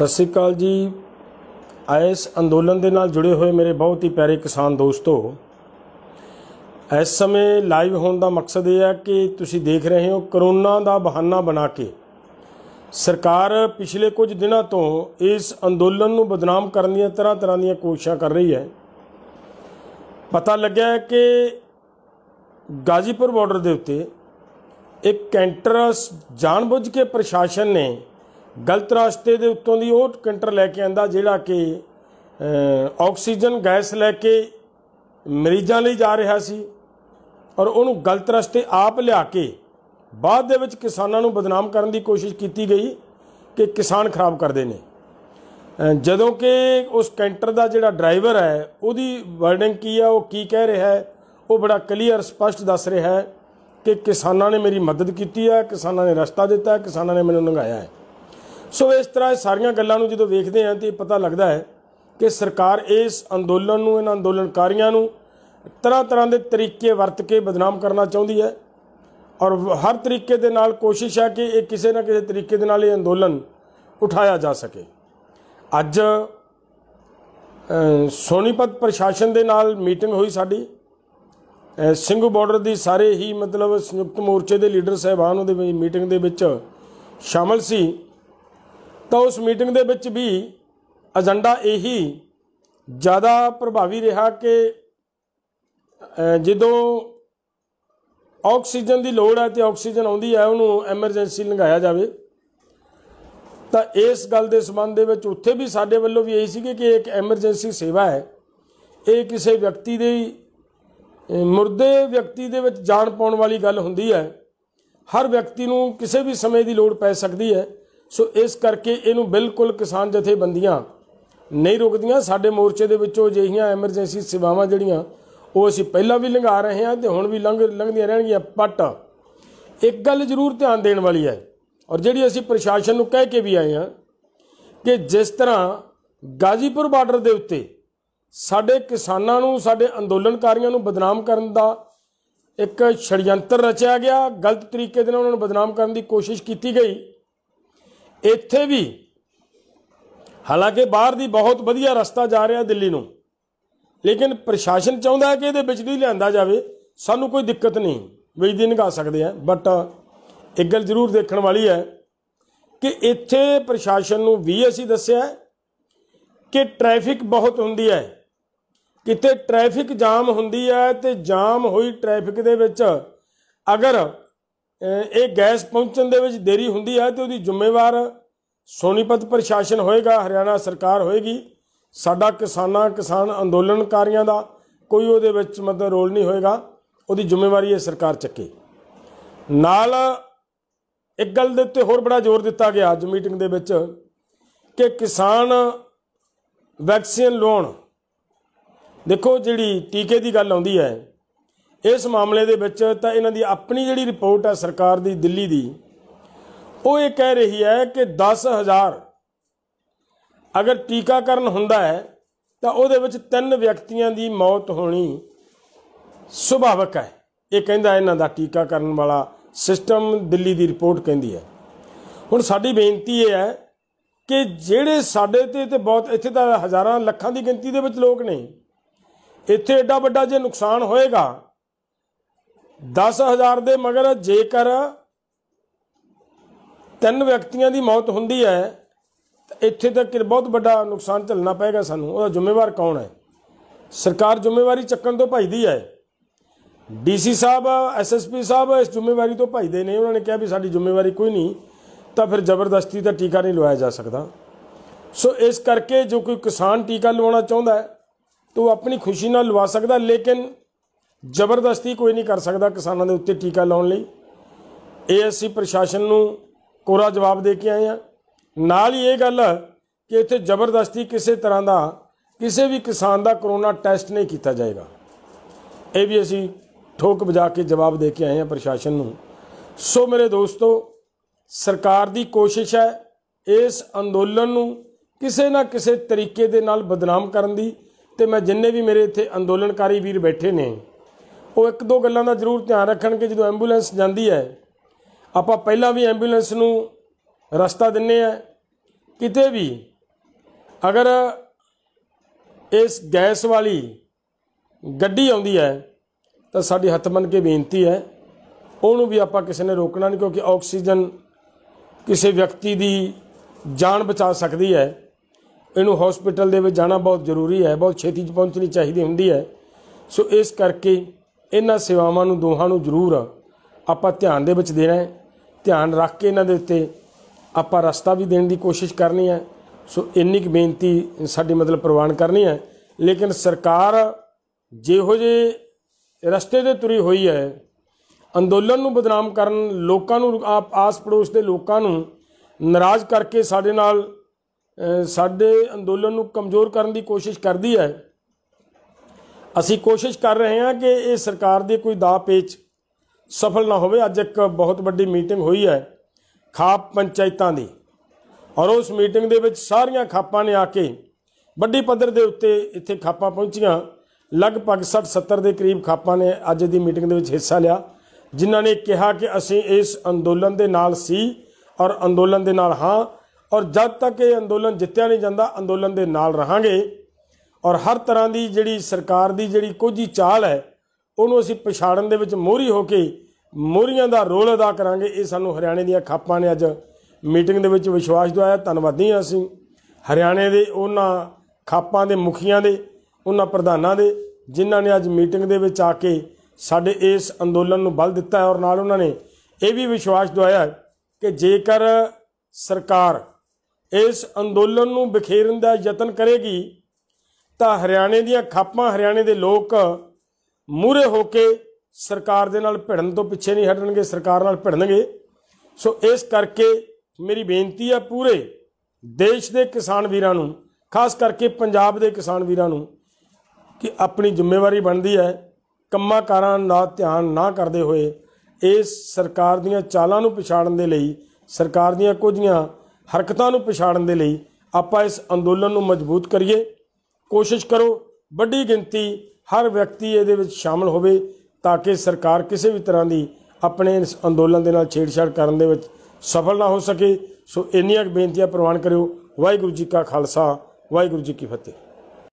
ਸਤਿ ਸ੍ਰੀ ਅਕਾਲ ਜੀ ਇਸ ਅੰਦੋਲਨ ਦੇ ਨਾਲ ਜੁੜੇ ਹੋਏ ਮੇਰੇ ਬਹੁਤ ਹੀ ਪਿਆਰੇ ਕਿਸਾਨ ਦੋਸਤੋ ਇਸ ਸਮੇਂ ਲਾਈਵ ਹੋਣ ਦਾ ਮਕਸਦ ਇਹ ਹੈ ਕਿ ਤੁਸੀਂ ਦੇਖ ਰਹੇ ਹੋ ਕਰੋਨਾ ਦਾ ਬਹਾਨਾ ਬਣਾ ਕੇ ਸਰਕਾਰ ਪਿਛਲੇ ਕੁਝ ਦਿਨਾਂ ਤੋਂ ਇਸ ਅੰਦੋਲਨ ਨੂੰ ਬਦਨਾਮ ਕਰਨ ਦੀਆਂ ਤਰ੍ਹਾਂ ਤਰ੍ਹਾਂ ਦੀਆਂ ਕੋਸ਼ਿਸ਼ਾਂ ਕਰ ਰਹੀ ਹੈ ਪਤਾ ਲੱਗਿਆ ਕਿ ਗਾਜ਼ੀਪੁਰ ਬਾਰਡਰ ਦੇ ਉੱਤੇ ਇੱਕ ਕੈਂਟਰਸ ਜਾਣਬੁੱਝ ਕੇ ਪ੍ਰਸ਼ਾਸਨ ਨੇ ਗਲਤ ਰਸਤੇ ਦੇ ਉੱਤੋਂ ਦੀ ਉਹ ਕੰਟਰ ਲੈ ਕੇ ਆਂਦਾ ਜਿਹੜਾ ਕਿ ਆਕਸੀਜਨ ਗੈਸ ਲੈ ਕੇ ਮਰੀਜ਼ਾਂ ਲਈ ਜਾ ਰਿਹਾ ਸੀ ਔਰ ਉਹਨੂੰ ਗਲਤ ਰਸਤੇ ਆਪ ਲਿਆ ਕੇ ਬਾਅਦ ਦੇ ਵਿੱਚ ਕਿਸਾਨਾਂ ਨੂੰ ਬਦਨਾਮ ਕਰਨ ਦੀ ਕੋਸ਼ਿਸ਼ ਕੀਤੀ ਗਈ ਕਿ ਕਿਸਾਨ ਖਰਾਬ ਕਰਦੇ ਨੇ ਜਦੋਂ ਕਿ ਉਸ ਕੈਂਟਰ ਦਾ ਜਿਹੜਾ ਡਰਾਈਵਰ ਹੈ ਉਹਦੀ ਵਰਡਿੰਗ ਕੀ ਆ ਉਹ ਕੀ ਕਹਿ ਰਿਹਾ ਹੈ ਉਹ ਬੜਾ ਕਲੀਅਰ ਸਪਸ਼ਟ ਦੱਸ ਰਿਹਾ ਹੈ ਕਿ ਕਿਸਾਨਾਂ ਨੇ ਮੇਰੀ ਮਦਦ ਕੀਤੀ ਹੈ ਕਿਸਾਨਾਂ ਨੇ ਰਸਤਾ ਦਿੱਤਾ ਹੈ ਕਿਸਾਨਾਂ ਨੇ ਮੈਨੂੰ ਲੰਘਾਇਆ ਹੈ ਸੋ ਇਸ ਤਰ੍ਹਾਂ ਸਾਰੀਆਂ ਗੱਲਾਂ ਨੂੰ ਜਦੋਂ ਵੇਖਦੇ ਆਂ ਤੇ ਪਤਾ ਲੱਗਦਾ ਹੈ ਕਿ ਸਰਕਾਰ ਇਸ ਅੰਦੋਲਨ ਨੂੰ ਇਹਨਾਂ ਅੰਦੋਲਨਕਾਰੀਆਂ ਨੂੰ ਤਰ੍ਹਾਂ ਤਰ੍ਹਾਂ ਦੇ ਤਰੀਕੇ ਵਰਤ ਕੇ ਬਦਨਾਮ ਕਰਨਾ ਚਾਹੁੰਦੀ ਹੈ ਔਰ ਹਰ ਤਰੀਕੇ ਦੇ ਨਾਲ ਕੋਸ਼ਿਸ਼ ਹੈ ਕਿ ਇਹ ਕਿਸੇ ਨਾ ਕਿਸੇ ਤਰੀਕੇ ਦੇ ਨਾਲ ਇਹ ਅੰਦੋਲਨ ਉਠਾਇਆ ਜਾ ਸਕੇ ਅੱਜ ਸੋਨੀਪਤ ਪ੍ਰਸ਼ਾਸਨ ਦੇ ਨਾਲ ਮੀਟਿੰਗ ਹੋਈ ਸਾਡੀ ਸਿੰਘੂ ਬਾਰਡਰ ਦੀ ਸਾਰੇ ਹੀ ਮਤਲਬ ਸੰਯੁਕਤ ਮੋਰਚੇ ਦੇ ਲੀਡਰ ਸਹਿਬਾਨ ਉਹਦੇ ਮੀਟਿੰਗ ਦੇ ਵਿੱਚ ਸ਼ਾਮਲ ਸੀ ਤਾਂ ਉਸ ਮੀਟਿੰਗ ਦੇ ਵਿੱਚ ਵੀ ਏਜੰਡਾ ਇਹੀ ਜ਼ਿਆਦਾ ਪ੍ਰਭਾਵੀ ਰਿਹਾ ਕਿ ਜਦੋਂ ਆਕਸੀਜਨ ਦੀ ਲੋੜ ਹੈ ਤੇ ਆਕਸੀਜਨ ਆਉਂਦੀ ਹੈ ਉਹਨੂੰ ਐਮਰਜੈਂਸੀ ਲੰਘਾਇਆ ਜਾਵੇ ਤਾਂ ਇਸ ਗੱਲ ਦੇ ਸਬੰਧ ਦੇ ਵਿੱਚ ਉੱਥੇ ਵੀ ਸਾਡੇ ਵੱਲੋਂ ਵੀ ਇਹੀ ਸੀ ਕਿ ਇੱਕ ਐਮਰਜੈਂਸੀ ਸੇਵਾ ਹੈ ਇਹ ਕਿਸੇ ਵਿਅਕਤੀ ਦੇ ਮੁਰਦੇ ਵਿਅਕਤੀ ਦੇ ਵਿੱਚ ਜਾਨ ਪਾਉਣ ਵਾਲੀ ਗੱਲ ਹੁੰਦੀ ਹੈ ਹਰ ਵਿਅਕਤੀ ਨੂੰ ਕਿਸੇ ਵੀ ਸਮੇਂ ਦੀ ਲੋੜ ਪੈ ਸਕਦੀ ਹੈ ਸੋ ਇਸ ਕਰਕੇ ਇਹਨੂੰ ਬਿਲਕੁਲ ਕਿਸਾਨ ਜਥੇਬੰਦੀਆਂ ਨਹੀਂ ਰੁਕਦੀਆਂ ਸਾਡੇ ਮੋਰਚੇ ਦੇ ਵਿੱਚੋਂ ਅਜਿਹੀਆਂ ਐਮਰਜੈਂਸੀ ਸੇਵਾਵਾਂ ਜਿਹੜੀਆਂ ਉਹ ਅਸੀਂ ਪਹਿਲਾਂ ਵੀ ਲੰਘਾ ਰਹੇ ਹਾਂ ਤੇ ਹੁਣ ਵੀ ਲੰਘ ਲੰਘਦੀਆਂ ਰਹਿਣਗੀਆਂ ਪਟ ਇੱਕ ਗੱਲ ਜ਼ਰੂਰ ਧਿਆਨ ਦੇਣ ਵਾਲੀ ਹੈ ਔਰ ਜਿਹੜੀ ਅਸੀਂ ਪ੍ਰਸ਼ਾਸਨ ਨੂੰ ਕਹਿ ਕੇ ਵੀ ਆਏ ਹਾਂ ਕਿ ਜਿਸ ਤਰ੍ਹਾਂ ਗਾਜ਼ੀਪੁਰ ਬਾਰਡਰ ਦੇ ਉੱਤੇ ਸਾਡੇ ਕਿਸਾਨਾਂ ਨੂੰ ਸਾਡੇ ਅੰਦੋਲਨਕਾਰੀਆਂ ਨੂੰ ਬਦਨਾਮ ਕਰਨ ਦਾ ਇੱਕ ਛੜਯੰਤਰ ਰਚਿਆ ਗਿਆ ਗਲਤ ਤਰੀਕੇ ਦੇ ਨਾਲ ਉਹਨਾਂ ਨੂੰ ਬਦਨਾਮ ਕਰਨ ਦੀ ਕੋਸ਼ਿਸ਼ ਕੀਤੀ ਗਈ ਇੱਥੇ ਵੀ ਹਾਲਾਂਕਿ ਬਾਹਰ ਦੀ ਬਹੁਤ ਵਧੀਆ ਰਸਤਾ ਜਾ ਰਿਹਾ ਦਿੱਲੀ ਨੂੰ ਲੇਕਿਨ ਪ੍ਰਸ਼ਾਸਨ ਚਾਹੁੰਦਾ ਹੈ ਕਿ ਇਹਦੇ ਵਿੱਚ ਦੀ ਲਿਆਂਦਾ ਜਾਵੇ ਸਾਨੂੰ ਕੋਈ ਦਿੱਕਤ ਨਹੀਂ ਦੀ ਨਿਕਾ ਸਕਦੇ ਆ ਬਟ ਇੱਕ ਗੱਲ ਜ਼ਰੂਰ ਦੇਖਣ ਵਾਲੀ ਹੈ ਕਿ ਇੱਥੇ ਪ੍ਰਸ਼ਾਸਨ ਨੂੰ ਵੀ ਅਸੀਂ ਦੱਸਿਆ ਕਿ ਟ੍ਰੈਫਿਕ ਬਹੁਤ ਹੁੰਦੀ ਹੈ ਕਿਤੇ ਟ੍ਰੈਫਿਕ ਜਾਮ ਹੁੰਦੀ ਹੈ ਤੇ ਜਾਮ ਹੋਈ ਟ੍ਰੈਫਿਕ ਦੇ ਵਿੱਚ ਅਗਰ ਇਹ ਗੈਸ ਪਹੁੰਚਣ ਦੇ ਵਿੱਚ ਦੇਰੀ ਹੁੰਦੀ ਹੈ ਤੇ ਉਹਦੀ ਜ਼ਿੰਮੇਵਾਰ ਸੋਨੀਪਤ ਪ੍ਰਸ਼ਾਸਨ ਹੋਏਗਾ ਹਰਿਆਣਾ ਸਰਕਾਰ ਹੋਏਗੀ ਸਾਡਾ ਕਿਸਾਨਾਂ ਕਿਸਾਨ ਅੰਦੋਲਨਕਾਰੀਆਂ ਦਾ ਕੋਈ ਉਹਦੇ ਵਿੱਚ ਮਤਲਬ ਰੋਲ ਨਹੀਂ ਹੋਏਗਾ ਉਹਦੀ ਜ਼ਿੰਮੇਵਾਰੀ ਇਹ ਸਰਕਾਰ ਚੱਕੇ ਨਾਲ ਇੱਕ ਗੱਲ ਦੇ ਉੱਤੇ ਹੋਰ ਬੜਾ ਜ਼ੋਰ ਦਿੱਤਾ ਗਿਆ ਅੱਜ ਮੀਟਿੰਗ ਦੇ ਵਿੱਚ ਕਿ ਕਿਸਾਨ ਵੈਕਸੀਨ ਲਾਉਣ ਦੇਖੋ ਜਿਹੜੀ ਟੀਕੇ ਦੀ ਗੱਲ ਆਉਂਦੀ ਹੈ ਇਸ ਮਾਮਲੇ ਦੇ ਵਿੱਚ ਤਾਂ ਇਹਨਾਂ ਦੀ ਆਪਣੀ ਜਿਹੜੀ ਰਿਪੋਰਟ ਹੈ ਸਰਕਾਰ ਦੀ ਦਿੱਲੀ ਦੀ ਉਹ ਇਹ ਕਹਿ ਰਹੀ ਹੈ ਕਿ 10000 ਅਗਰ ਟੀਕਾਕਰਨ ਹੁੰਦਾ ਹੈ ਤਾਂ ਉਹਦੇ ਵਿੱਚ ਤਿੰਨ ਵਿਅਕਤੀਆਂ ਦੀ ਮੌਤ ਹੋਣੀ ਸੁਭਾਵਕ ਹੈ ਇਹ ਕਹਿੰਦਾ ਇਹਨਾਂ ਦਾ ਟੀਕਾਕਰਨ ਵਾਲਾ ਸਿਸਟਮ ਦਿੱਲੀ ਦੀ ਰਿਪੋਰਟ ਕਹਿੰਦੀ ਹੈ ਹੁਣ ਸਾਡੀ ਬੇਨਤੀ ਇਹ ਹੈ ਕਿ ਜਿਹੜੇ ਸਾਡੇ ਤੇ ਤੇ ਬਹੁਤ ਇੱਥੇ ਤਾਂ ਹਜ਼ਾਰਾਂ ਲੱਖਾਂ ਦੀ ਗਿਣਤੀ ਦੇ ਵਿੱਚ ਲੋਕ ਨੇ ਇੱਥੇ ਐਡਾ ਵੱਡਾ ਜੇ ਨੁਕਸਾਨ ਹੋਏਗਾ 10000 ਦੇ ਮਗਰ ਜੇਕਰ ਤਿੰਨ ਵਿਅਕਤੀਆਂ ਦੀ ਮੌਤ ਹੁੰਦੀ ਹੈ ਤਾਂ ਇੱਥੇ ਤੱਕ ਬਹੁਤ ਵੱਡਾ ਨੁਕਸਾਨ ਝੱਲਣਾ ਪਏਗਾ ਸਾਨੂੰ ਉਹਦਾ ਜ਼ਿੰਮੇਵਾਰ ਕੌਣ ਹੈ ਸਰਕਾਰ ਜ਼ਿੰਮੇਵਾਰੀ ਚੱਕਣ ਤੋਂ ਭਜਦੀ ਹੈ ਡੀਸੀ ਸਾਹਿਬ ਐਸਐਸਪੀ ਸਾਹਿਬ ਇਸ ਜ਼ਿੰਮੇਵਾਰੀ ਤੋਂ ਭਜਦੇ ਨੇ ਉਹਨਾਂ ਨੇ ਕਿਹਾ ਵੀ ਸਾਡੀ ਜ਼ਿੰਮੇਵਾਰੀ ਕੋਈ ਨਹੀਂ ਤਾਂ ਫਿਰ ਜ਼ਬਰਦਸਤੀ ਦਾ ਟੀਕਾ ਨਹੀਂ ਲਵਾਇਆ ਜਾ ਸਕਦਾ ਸੋ ਇਸ ਕਰਕੇ ਜੋ ਕੋਈ ਕਿਸਾਨ ਟੀਕਾ ਲਵਾਉਣਾ ਚਾਹੁੰਦਾ ਹੈ ਤੋ ਉਹ ਆਪਣੀ ਖੁਸ਼ੀ ਨਾਲ ਲਵਾ ਸਕਦਾ ਲੇਕਿਨ ਜ਼ਬਰਦਸਤੀ ਕੋਈ ਨਹੀਂ ਕਰ ਸਕਦਾ ਕਿਸਾਨਾਂ ਦੇ ਉੱਤੇ ਟੀਕਾ ਲਾਉਣ ਲਈ ਏਐਸਸੀ ਪ੍ਰਸ਼ਾਸਨ ਨੂੰ ਕੋਰਾ ਜਵਾਬ ਦੇ ਕੇ ਆਏ ਆ ਨਾਲ ਹੀ ਇਹ ਗੱਲ ਕਿ ਇੱਥੇ ਜ਼ਬਰਦਸਤੀ ਕਿਸੇ ਤਰ੍ਹਾਂ ਦਾ ਕਿਸੇ ਵੀ ਕਿਸਾਨ ਦਾ ਕਰੋਨਾ ਟੈਸਟ ਨਹੀਂ ਕੀਤਾ ਜਾਏਗਾ ਇਹ ਵੀ ਅਸੀਂ ਠੋਕ ਵਜਾ ਕੇ ਜਵਾਬ ਦੇ ਕੇ ਆਏ ਆ ਪ੍ਰਸ਼ਾਸਨ ਨੂੰ ਸੋ ਮੇਰੇ ਦੋਸਤੋ ਸਰਕਾਰ ਦੀ ਕੋਸ਼ਿਸ਼ ਹੈ ਇਸ ਅੰਦੋਲਨ ਨੂੰ ਕਿਸੇ ਨਾ ਕਿਸੇ ਤਰੀਕੇ ਦੇ ਨਾਲ ਬਦਨਾਮ ਕਰਨ ਦੀ ਤੇ ਮੈਂ ਜਿੰਨੇ ਵੀ ਮੇਰੇ ਇੱਥੇ ਅੰਦੋਲਨਕਾਰੀ ਵੀਰ ਬੈਠੇ ਨੇ ਉਹ ਇੱਕ ਦੋ ਗੱਲਾਂ ਦਾ ਜ਼ਰੂਰ ਧਿਆਨ ਰੱਖਣ ਕਿ ਜਦੋਂ ਐਂਬੂਲੈਂਸ ਜਾਂਦੀ ਹੈ ਆਪਾਂ ਪਹਿਲਾਂ ਵੀ ਐਂਬੂਲੈਂਸ ਨੂੰ ਰਸਤਾ ਦਿੰਨੇ ਆ ਕਿਤੇ ਵੀ ਅਗਰ ਇਸ ਗੈਸ ਵਾਲੀ ਗੱਡੀ ਆਉਂਦੀ ਹੈ ਤਾਂ ਸਾਡੀ ਹੱਥ ਮੰਨ ਕੇ ਬੇਨਤੀ ਹੈ ਉਹਨੂੰ ਵੀ ਆਪਾਂ ਕਿਸੇ ਨੇ ਰੋਕਣਾ ਨਹੀਂ ਕਿਉਂਕਿ ਆਕਸੀਜਨ ਕਿਸੇ ਵਿਅਕਤੀ ਦੀ ਜਾਨ ਬਚਾ ਸਕਦੀ ਹੈ ਇਹਨੂੰ ਹਸਪੀਟਲ ਦੇ ਵਿੱਚ ਜਾਣਾ ਬਹੁਤ ਜ਼ਰੂਰੀ ਹੈ ਬਹੁਤ ਛੇਤੀ ਪਹੁੰਚਣੀ ਚਾਹੀਦੀ ਹੁੰਦੀ ਹੈ ਸੋ ਇਸ ਕਰਕੇ ਇਹਨਾਂ ਸੇਵਾਵਾਂ ਨੂੰ ਦੋਹਾਂ ਨੂੰ ਜ਼ਰੂਰ ਆਪਾਂ ਧਿਆਨ ਦੇ ਵਿੱਚ ਦੇਣਾ ਹੈ ਧਿਆਨ ਰੱਖ ਕੇ ਇਹਨਾਂ ਦੇ ਉੱਤੇ ਆਪਾਂ ਰਸਤਾ ਵੀ ਦੇਣ ਦੀ ਕੋਸ਼ਿਸ਼ ਕਰਨੀ ਹੈ ਸੋ ਇੰਨੀ ਕੁ ਬੇਨਤੀ ਸਾਡੀ ਮਤਲਬ ਪ੍ਰਵਾਨ ਕਰਨੀ ਹੈ ਲੇਕਿਨ ਸਰਕਾਰ ਜਿਹੋ ਜੇ ਰਸਤੇ ਤੇ ਤੁਰੀ ਹੋਈ ਹੈ ਅੰਦੋਲਨ ਨੂੰ ਬਦਨਾਮ ਕਰਨ ਲੋਕਾਂ ਨੂੰ ਆਸ ਪੜੋਸ ਦੇ ਲੋਕਾਂ ਨੂੰ ਨਾਰਾਜ਼ ਕਰਕੇ ਸਾਡੇ ਨਾਲ ਸਾਡੇ ਅੰਦੋਲਨ ਨੂੰ ਕਮਜ਼ੋਰ ਕਰਨ ਦੀ ਕੋਸ਼ਿਸ਼ ਕਰਦੀ ਹੈ ਅਸੀਂ ਕੋਸ਼ਿਸ਼ ਕਰ ਰਹੇ ਹਾਂ ਕਿ ਇਹ ਸਰਕਾਰ ਦੇ ਕੋਈ ਦਾ ਪੇਚ ਸਫਲ ਨਾ ਹੋਵੇ ਅੱਜ ਇੱਕ ਬਹੁਤ ਵੱਡੀ ਮੀਟਿੰਗ ਹੋਈ ਹੈ ਖਾਪ ਪੰਚਾਇਤਾਂ ਦੀ ਔਰ ਉਸ ਮੀਟਿੰਗ ਦੇ ਵਿੱਚ ਸਾਰੀਆਂ ਖਾਪਾਂ ਨੇ ਆ ਕੇ ਵੱਡੀ ਪੱਧਰ ਦੇ ਉੱਤੇ ਇੱਥੇ ਖਾਪਾਂ ਪਹੁੰਚੀਆਂ ਲਗਭਗ 60 70 ਦੇ ਕਰੀਬ ਖਾਪਾਂ ਨੇ ਅੱਜ ਦੀ ਮੀਟਿੰਗ ਦੇ ਵਿੱਚ ਹਿੱਸਾ ਲਿਆ ਜਿਨ੍ਹਾਂ ਨੇ ਕਿਹਾ ਕਿ ਅਸੀਂ ਇਸ ਅੰਦੋਲਨ ਦੇ ਨਾਲ ਸੀ ਔਰ ਅੰਦੋਲਨ ਦੇ ਨਾਲ ਹਾਂ ਔਰ ਜਦ ਤੱਕ ਇਹ ਅੰਦੋਲਨ ਜਿੱਤਿਆ ਨਹੀਂ ਜਾਂਦਾ ਅੰਦੋਲਨ ਦੇ ਨਾਲ ਰਹਾਂਗੇ ਔਰ ਹਰ ਤਰ੍ਹਾਂ ਦੀ ਜਿਹੜੀ ਸਰਕਾਰ ਦੀ ਜਿਹੜੀ ਕੋਝੀ ਚਾਲ ਹੈ ਉਹਨੂੰ ਅਸੀਂ ਪਛਾੜਨ ਦੇ ਵਿੱਚ ਮੋਰੀ ਹੋ ਕੇ ਮੋਰੀਆਂ ਦਾ ਰੋਲ ਅਦਾ ਕਰਾਂਗੇ ਇਹ ਸਾਨੂੰ ਹਰਿਆਣੇ ਦੀਆਂ ਖਾਪਾਂ ਨੇ ਅੱਜ ਮੀਟਿੰਗ ਦੇ ਵਿੱਚ ਵਿਸ਼ਵਾਸ ਦਵਾਇਆ ਧੰਨਵਾਦੀ ਹਾਂ ਅਸੀਂ ਹਰਿਆਣੇ ਦੇ ਉਹਨਾਂ ਖਾਪਾਂ ਦੇ ਮੁਖੀਆਂ ਦੇ ਉਹਨਾਂ ਪ੍ਰਧਾਨਾਂ ਦੇ ਜਿਨ੍ਹਾਂ ਨੇ ਅੱਜ ਮੀਟਿੰਗ ਦੇ ਵਿੱਚ ਆ ਕੇ ਸਾਡੇ ਇਸ ਅੰਦੋਲਨ ਨੂੰ ਬਲ ਦਿੱਤਾ ਔਰ ਨਾਲ ਉਹਨਾਂ ਨੇ ਇਹ ਵੀ ਵਿਸ਼ਵਾਸ ਦਵਾਇਆ ਕਿ ਜੇਕਰ ਸਰਕਾਰ ਇਸ ਅੰਦੋਲਨ ਨੂੰ ਬਖੇਰਨ ਦਾ ਯਤਨ ਕਰੇਗੀ ਤਾਂ ਹਰਿਆਣੇ ਦੀਆਂ ਖਾਪਾਂ ਹਰਿਆਣੇ ਦੇ ਲੋਕ ਮੂਰੇ ਹੋ ਕੇ ਸਰਕਾਰ ਦੇ ਨਾਲ ਭਿੜਨ ਤੋਂ ਪਿੱਛੇ ਨਹੀਂ ਹਟਣਗੇ ਸਰਕਾਰ ਨਾਲ ਭਿੜਨਗੇ ਸੋ ਇਸ ਕਰਕੇ ਮੇਰੀ ਬੇਨਤੀ ਆ ਪੂਰੇ ਦੇਸ਼ ਦੇ ਕਿਸਾਨ ਵੀਰਾਂ ਨੂੰ ਖਾਸ ਕਰਕੇ ਪੰਜਾਬ ਦੇ ਕਿਸਾਨ ਵੀਰਾਂ ਨੂੰ ਕਿ ਆਪਣੀ ਜ਼ਿੰਮੇਵਾਰੀ ਬਣਦੀ ਹੈ ਕੰਮਾਂਕਾਰਾਂ ਦਾ ਧਿਆਨ ਨਾ ਕਰਦੇ ਹੋਏ ਇਸ ਸਰਕਾਰ ਦੀਆਂ ਚਾਲਾਂ ਨੂੰ ਪਛਾੜਨ ਦੇ ਲਈ ਸਰਕਾਰ ਦੀਆਂ ਕੁਝੀਆਂ ਹਰਕਤਾਂ ਨੂੰ ਪਛਾੜਨ ਦੇ ਲਈ ਆਪਾਂ ਇਸ ਅੰਦੋਲਨ ਨੂੰ ਮਜ਼ਬੂਤ ਕਰੀਏ ਕੋਸ਼ਿਸ਼ ਕਰੋ ਵੱਡੀ ਗਿਣਤੀ ਹਰ ਵਿਅਕਤੀ ਇਹਦੇ ਵਿੱਚ ਸ਼ਾਮਲ ਹੋਵੇ ਤਾਂ ਕਿ ਸਰਕਾਰ ਕਿਸੇ ਵੀ ਤਰ੍ਹਾਂ ਦੀ ਆਪਣੇ ਇਸ ਅੰਦੋਲਨ ਦੇ ਨਾਲ ਛੇੜਛਾੜ ਕਰਨ ਦੇ ਵਿੱਚ ਸਫਲ ਨਾ ਹੋ ਸਕੇ ਸੋ ਇੰਨੀਆਂ ਬੇਨਤੀਆਂ ਪ੍ਰਵਾਨ ਕਰਿਓ ਵਾਹਿਗੁਰੂ ਜੀ ਕਾ ਖਾਲਸਾ ਵਾਹਿਗੁਰੂ ਜੀ ਕੀ ਫਤਿਹ